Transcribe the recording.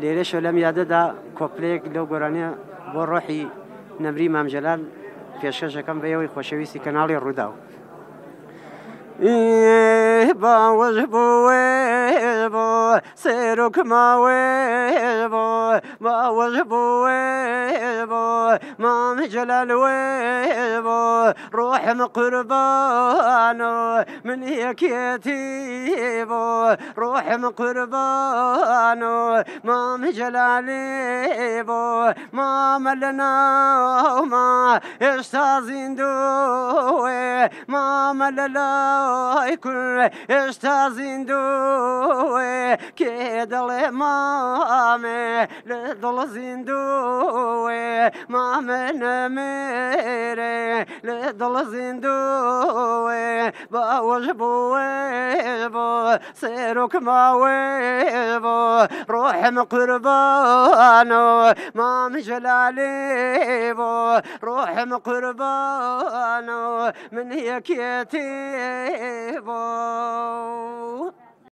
لێرەشە لەم یادەدا کۆپلێک لەو گۆرانە بۆ ڕۆحی نەبری مامجلال پێشەشەکەم بەیەوەی خۆشەویستی کەناڵی ڕوودا و باوەژ بووێ بۆ سێرۆکماوێ بۆ باوەژ بووێ بۆ ما مجل الويب روح مقربان من هيك يتيب روح مقربان ما الويب ما ملنا وما اشتازين دوي ما مللا يكون اشتازين دوي كي دل مامي لدل زندوي ما من ميري لدل زندوي بوجبو بويبو سيرك ما ويبو روح مقربانو ما مجلالي بو روح مقربانو من هيك يتيبو